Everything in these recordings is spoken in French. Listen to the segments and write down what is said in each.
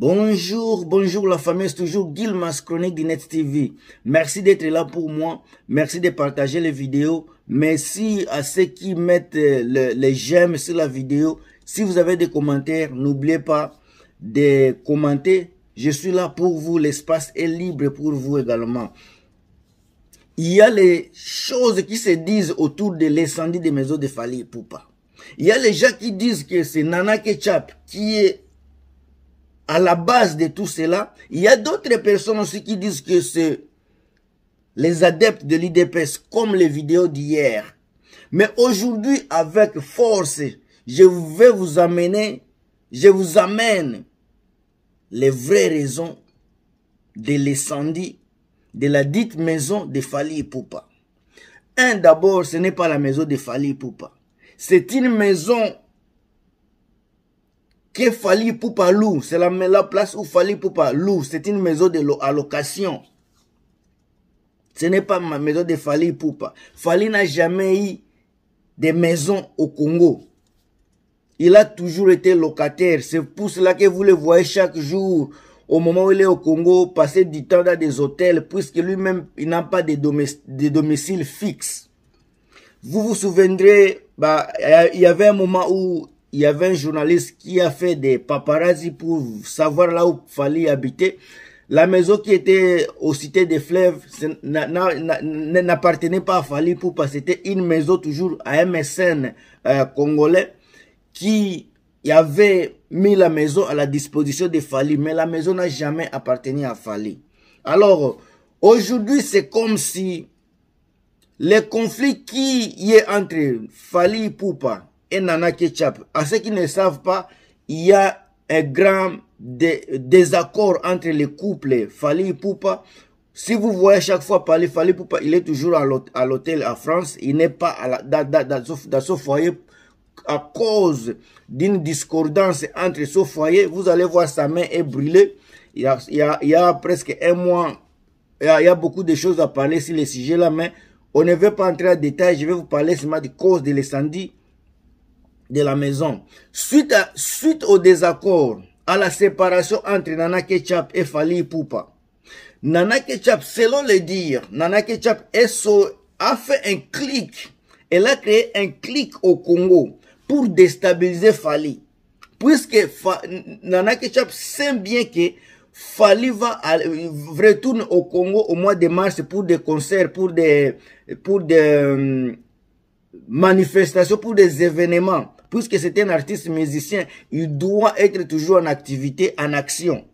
Bonjour, bonjour la famille, c'est toujours Guilmas Chronique de TV. Merci d'être là pour moi, merci de partager les vidéos, merci à ceux qui mettent euh, les j'aime sur la vidéo. Si vous avez des commentaires, n'oubliez pas de commenter. Je suis là pour vous, l'espace est libre pour vous également. Il y a les choses qui se disent autour de l'incendie des maisons de Fali Poupa. Il y a les gens qui disent que c'est Nana Ketchup qui est à la base de tout cela, il y a d'autres personnes aussi qui disent que c'est les adeptes de l'IDPS, comme les vidéos d'hier. Mais aujourd'hui, avec force, je vais vous amener, je vous amène les vraies raisons de l'incendie de la dite maison de Fali Poupa. Un, d'abord, ce n'est pas la maison de Fali Poupa. C'est une maison que Fali Poupa c'est la, place où Fali Poupa l'ou, C'est une maison de location. Ce n'est pas ma maison de Fali Poupa. Fali n'a jamais eu de maison au Congo. Il a toujours été locataire. C'est pour cela que vous le voyez chaque jour au moment où il est au Congo, passer du temps dans des hôtels, puisque lui-même, il n'a pas de, domicile, fixe. Vous vous souviendrez, bah, il y avait un moment où il y avait un journaliste qui a fait des paparazzi pour savoir là où Fali habiter. La maison qui était au cité des fleuves n'appartenait pas à Fali Poupa. C'était une maison toujours à MSN euh, congolais qui avait mis la maison à la disposition de Fali. Mais la maison n'a jamais appartenu à Fali. Alors, aujourd'hui, c'est comme si les conflits qui y est entre Fali Poupa et Nana Ketchup. À ceux qui ne savent pas, il y a un grand désaccord entre les couples Fali Poupa. Si vous voyez chaque fois parler Fali Poupa, il est toujours à l'hôtel à France. Il n'est pas à la, dans, dans, son foyer à cause d'une discordance entre son foyer. Vous allez voir sa main est brûlée. Il y a, presque un mois, il y, a, il y, a, beaucoup de choses à parler sur le sujet là, mais on ne veut pas entrer en détail. Je vais vous parler seulement des causes de l'incendie de la maison. Suite, suite au désaccord, à la séparation entre Nana Ketchup et Fali Poupa, Nana Ketchup, selon le dire, Nana Ketchup a fait un clic. Elle a créé un clic au Congo pour déstabiliser Fali. Puisque Nana Ketchup sait bien que Fali va retourne au Congo au mois de mars pour des concerts, pour des, pour des hum, manifestations, pour des événements puisque c'est un artiste musicien, il doit être toujours en activité, en action.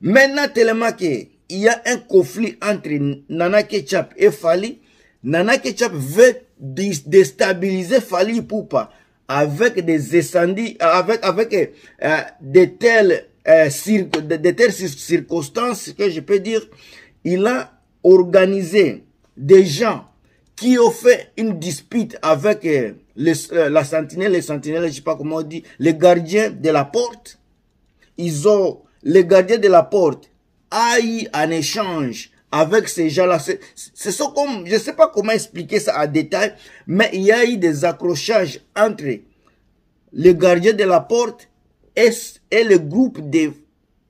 Maintenant, tellement qu'il y a un conflit entre Nana Ketchup et Fali, Nana Ketchup veut déstabiliser Fali Poupa avec des incendies, avec, avec euh, de, telles, telles circonstances que je peux dire, il a organisé des gens qui ont fait une dispute avec euh, euh, la sentinelle, les sentinelles, je ne sais pas comment on dit, les gardiens de la porte. Ils ont, les gardiens de la porte, eu un échange avec ces gens-là. C'est ça comme, je sais pas comment expliquer ça en détail, mais il y a eu des accrochages entre les gardiens de la porte et, le groupe de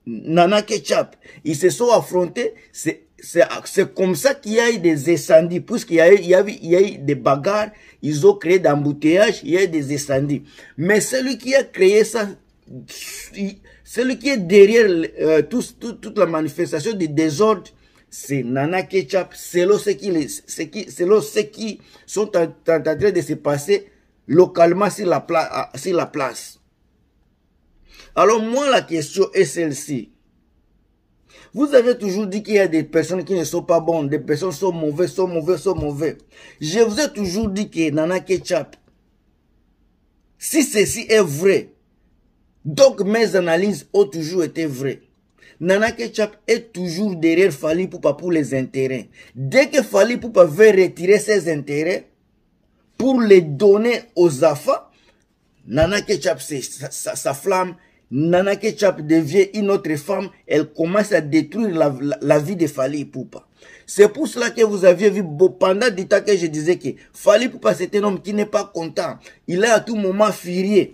Nana Ketchup. Ils se sont affrontés, c'est c'est comme ça qu'il y a eu des incendies, puisqu'il y, a eu, il y, y a eu des bagarres, ils ont créé d'embouteillages, il y a eu des incendies. Mais celui qui a créé ça, celui qui est derrière euh, tout, toute la manifestation du désordre, c'est Nana Ketchup, c'est ce qui, qui, ce qui sont en, train de se passer localement sur la, place sur la place. Alors moi, la question est celle-ci. Vous avez toujours dit qu'il y a des personnes qui ne sont pas bonnes, des personnes sont mauvaises, sont mauvaises, sont mauvaises. Je vous ai toujours dit que Nana Ketchup, si ceci est vrai, donc mes analyses ont toujours été vraies. Nana Ketchup est toujours derrière Fali Poupa pour les intérêts. Dès que Fali Poupa veut retirer ses intérêts pour les donner aux affaires, Nana Ketchup, sa, flamme Nana Ketchap devient une autre femme, elle commence à détruire la, vie de Fali Poupa. C'est pour cela que vous aviez vu pendant du temps que je disais que Fali Poupa c'est un homme qui n'est pas content. Il est à tout moment furieux.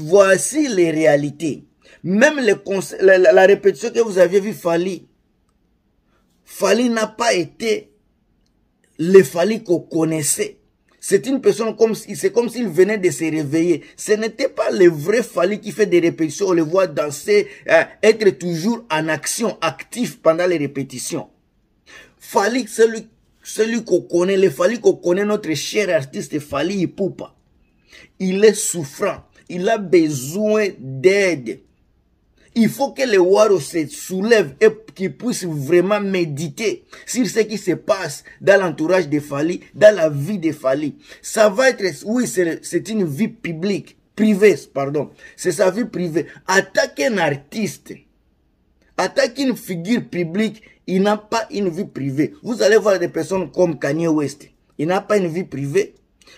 Voici les réalités. Même la, répétition que vous aviez vu Fali, Fali n'a pas été le Fali qu'on connaissait. C'est une personne comme c'est comme s'il venait de se réveiller. Ce n'était pas le vrai Fali qui fait des répétitions. On le voit danser, euh, être toujours en action, actif pendant les répétitions. Fali, celui, celui qu'on connaît, le Fali qu'on connaît, notre cher artiste Fali Poupa. Il est souffrant. Il a besoin d'aide. Il faut que les waros se soulèvent et qu'ils puissent vraiment méditer sur ce qui se passe dans l'entourage de Fali, dans la vie de Fali. Ça va être, oui, c'est une vie publique, privée, pardon. C'est sa vie privée. Attaquer un artiste, attaquer une figure publique, il n'a pas une vie privée. Vous allez voir des personnes comme Kanye West. Il n'a pas une vie privée.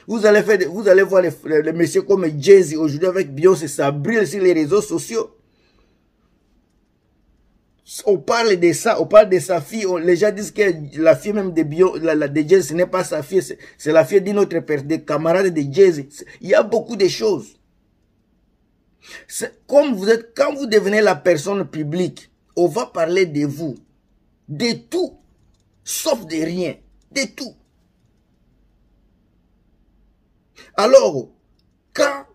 Vous allez, faire, vous allez voir les, messieurs comme Jay-Z aujourd'hui avec Beyoncé, ça brille sur les réseaux sociaux on parle de ça, on parle de sa fille, on, les gens disent que la fille même de Bio, la, ce n'est pas sa fille, c'est la fille d'une autre personne, des camarades de Jay. Il y a beaucoup de choses. Comme vous êtes, quand vous devenez la personne publique, on va parler de vous, de tout, sauf de rien, de tout. Alors, quand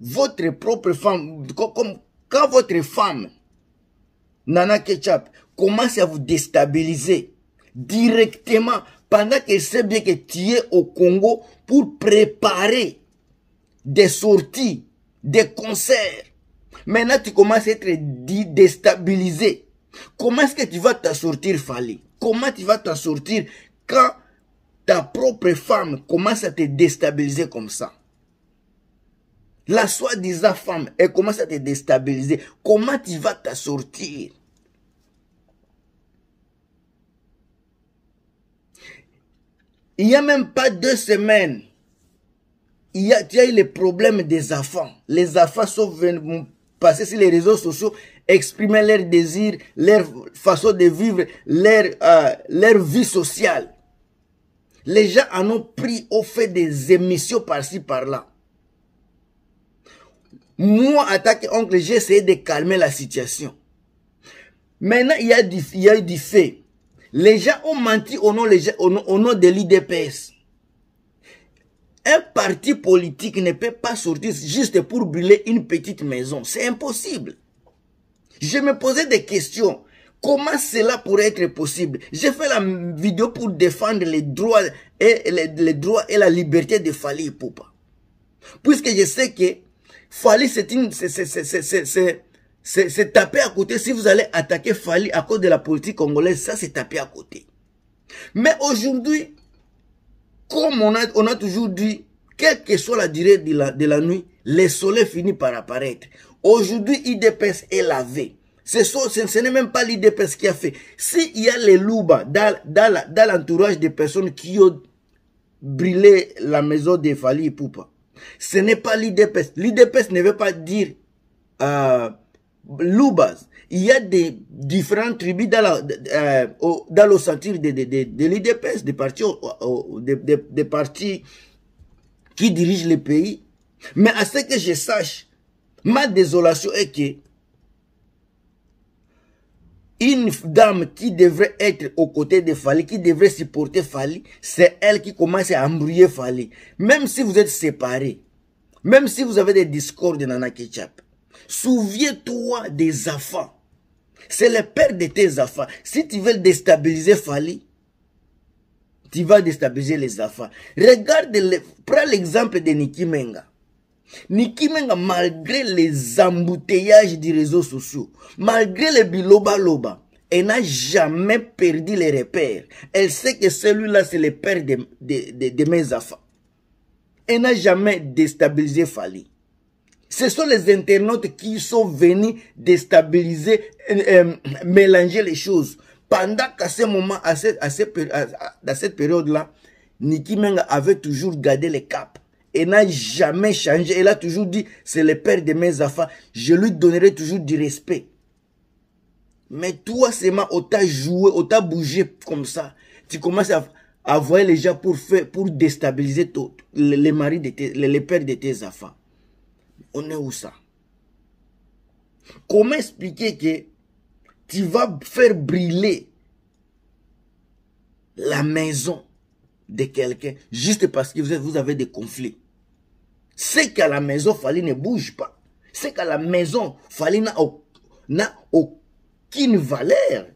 votre propre femme, quand votre femme Nana Ketchup commence à vous déstabiliser directement pendant qu'elle sait bien que tu es au Congo pour préparer des sorties, des concerts. Maintenant, tu commences à être déstabilisé. Comment est-ce que tu vas t'assortir, sortir, Fali Comment tu vas t'assortir sortir quand ta propre femme commence à te déstabiliser comme ça la soi des femme, elle commence à te déstabiliser. Comment tu vas t'en sortir Il n'y a même pas deux semaines. Il y a, eu les problèmes des enfants. Les enfants sont venus passer sur les réseaux sociaux, exprimer leurs désirs, leur façon de vivre, leur, euh, leur vie sociale. Les gens en ont pris au fait des émissions par-ci, par-là. Moi, en tant qu'oncle, j'ai essayé de calmer la situation. Maintenant, il y a eu du fait. Les gens ont menti au nom, les, gens, au nom de l'IDPS. Un parti politique ne peut pas sortir juste pour brûler une petite maison. C'est impossible. Je me posais des questions. Comment cela pourrait être possible J'ai fait la vidéo pour défendre les droits et, droits et la liberté de Fali Poupa. Puisque je sais que Fali, c'est une, c'est tapé à côté. Si vous allez attaquer Fali à cause de la politique congolaise, ça c'est tapé à côté. Mais aujourd'hui, comme on a, on a toujours dit, quelle que soit la durée de la, de la nuit, le soleil finit par apparaître. Aujourd'hui, IDPS est lavé. Ce, ce n'est même pas l'IDPS qui a fait. S'il y a les loups dans, dans l'entourage des personnes qui ont brûlé la maison de Fali Poupa, ce n'est pas l'IDPS. L'IDPS ne veut pas dire euh, l'UBAS. Il y a des différentes tribus dans, euh, dans le centre de, de, de, l'IDPS, des partis, des partis qui dirigent le pays. Mais à ce que je sache, ma désolation est que une dame qui devrait être aux côtés de Fali, qui devrait supporter Fali, c'est elle qui commence à embrouiller Fali. Même si vous êtes séparés, même si vous avez des discordes de Nana Ketchup, souviens-toi des affaires. C'est le père de tes affaires. Si tu veux déstabiliser Fali, tu vas déstabiliser les affaires. Regarde, le, prends l'exemple de Nikimenga. Menga. Nikimenga Menga, malgré les embouteillages des réseaux sociaux, malgré les biloba-loba, elle n'a jamais perdu les repères. Elle sait que celui-là, c'est le père de, mes enfants. Elle n'a jamais déstabilisé Fali. Ce sont les internautes qui sont venus déstabiliser, euh, euh, mélanger les choses. Pendant qu'à ce moment, cette, cette, période-là, Niki Menga avait toujours gardé les capes et n'a jamais changé. Elle a toujours dit, c'est le père de mes enfants. Je lui donnerai toujours du respect. Mais toi moi. on t'a joué, on t'a bougé comme ça. Tu commences à, à voir les gens pour, faire, pour déstabiliser les, maris de les, pères de tes enfants. On est où ça Comment expliquer que tu vas faire briller la maison de quelqu'un juste parce que vous avez des conflits c'est qu'à la maison, Fali ne bouge pas. C'est qu'à la maison, Fali n'a aucune valeur.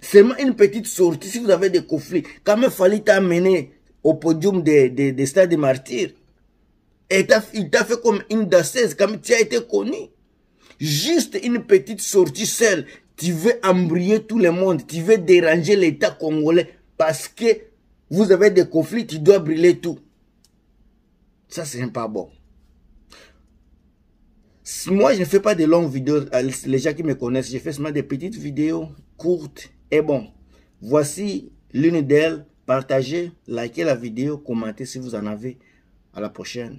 Seulement une petite sortie, si vous avez des conflits, quand même Fali t'a amené au podium des, stades de martyrs. Et il t'a fait comme une danseuse, comme tu as été connu. Juste une petite sortie seule, tu veux embrouiller tout le monde, tu veux déranger l'État congolais parce que vous avez des conflits, tu dois brûler tout. Ça, c'est pas bon. Moi, je ne fais pas de longues vidéos. Euh, les gens qui me connaissent, je fais seulement des petites vidéos courtes et bon. Voici l'une d'elles. Partagez, likez la vidéo, commentez si vous en avez. À la prochaine.